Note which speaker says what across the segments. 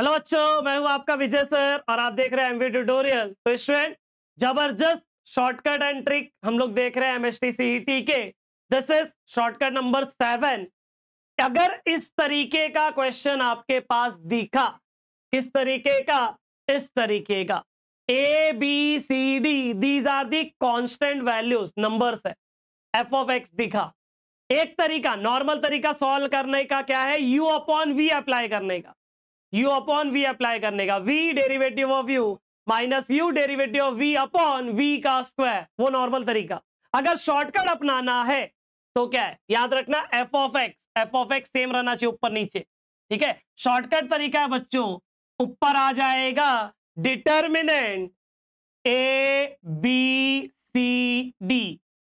Speaker 1: hello बच्चों मैं हूं आपका विजय सर और आप देख रहे हैं एमवी ट्यूटोरियल तो स्टूडेंट जबरदस्त शॉर्टकट एंड ट्रिक हम लोग देख रहे हैं एमएसटी सीईटी के this is shortcut number seven अगर इस तरीके का क्वेश्चन आपके पास दिखा किस तरीके का इस तरीके का A B C D these are the constant values number है एफ ऑफ एक्स दिखा एक तरीका नॉर्मल तरीका सॉल्व करने का क्या है यू अपॉन वी अप्लाई करने का यू अपॉन वी अप्लाई करने का V derivative of U minus U derivative of V upon V का स्क्वायर वो नॉर्मल तरीका अगर शॉर्टकट अपनाना है तो क्या है याद रखना F of X F of X same रहना चाहिए ऊपर नीचे ठीक है शॉर्टकट तरीका है बच्चों ऊपर आ जाएगा determinant A B C D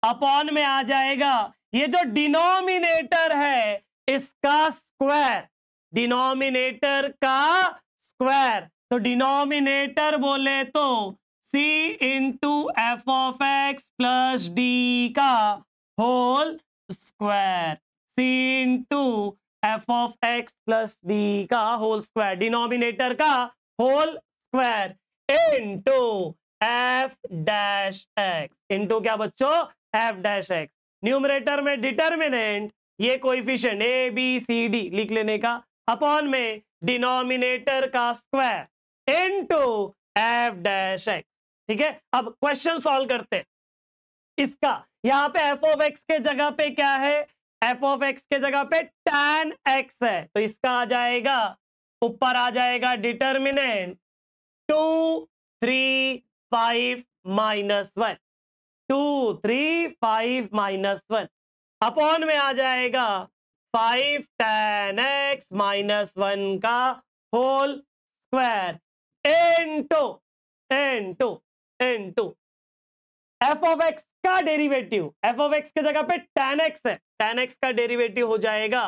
Speaker 1: upon में आ जाएगा ये जो डिनोमिनेटर है इसका स्क्वायर डिनोमिनेटर का स्क्वायर तो डिनोमिनेटर बोले तो C into F of X plus D का whole square C into F of X plus D का होल स्क्वायर डिनोमिनेटर का whole square into F dash X into क्या बच्चों एफ डैश एक्स न्यूमरेटर में determinant ये coefficient A B C D लिख लेने का अपॉन में डिनोमिनेटर का square into F dash X ठीक है अब क्वेश्चन सॉल्व करते हैं इसका यहां पे एफ ऑफ एक्स के जगह पे क्या है एफ ऑफ एक्स के जगह पे टैन एक्स है तो इसका आ जाएगा ऊपर आ जाएगा determinant two three five minus one two three five minus one upon में आ जाएगा five tan X minus one का whole square two into two F of X का डेरिवेटिव एफ ऑफ एक्स की जगह पे टेन एक्स है tan X का डेरिवेटिव हो जाएगा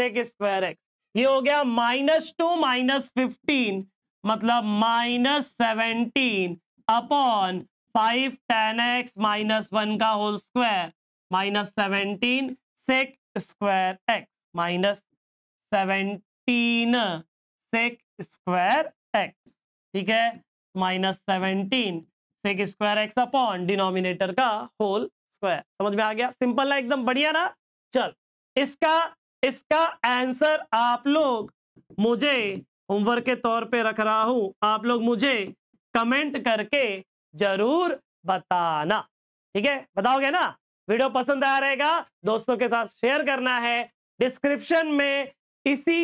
Speaker 1: सेक स्क्वायर एक्स ये हो गया माइनस टू माइनस फिफ्टीन मतलब minus seventeen upon five tan X minus one का whole square minus seventeen sec square X minus seventeen sec square X ठीक है minus seventeen sec square X upon denominator का whole square समझ में आ गया simple ना एकदम बढ़िया ना चल इसका इसका आंसर आप लोग मुझे होमवर्क के तौर पे रख रहा हूं आप लोग मुझे कमेंट करके जरूर बताना ठीक है बताओगे ना वीडियो पसंद आया रहेगा दोस्तों के साथ शेयर करना है डिस्क्रिप्शन में इसी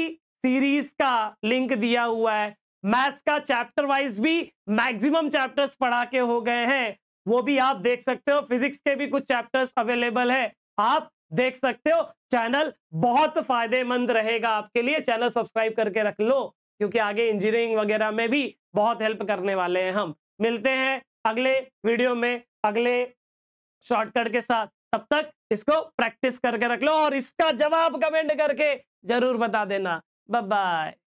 Speaker 1: सीरीज का लिंक दिया हुआ है मैथ्स का चैप्टर वाइज भी मैक्सिमम चैप्टर्स पढ़ा के हो गए हैं वो भी आप देख सकते हो फिजिक्स के भी कुछ चैप्टर्स अवेलेबल है आप देख सकते हो चैनल बहुत फायदेमंद रहेगा आपके लिए चैनल सब्सक्राइब करके रख लो क्योंकि आगे इंजीनियरिंग वगैरह में भी बहुत हेल्प करने वाले हैं हम मिलते हैं अगले वीडियो में अगले शॉर्टकट के साथ तब तक इसको प्रैक्टिस करके रख लो और इसका जवाब कमेंट करके जरूर बता देना बाय बाय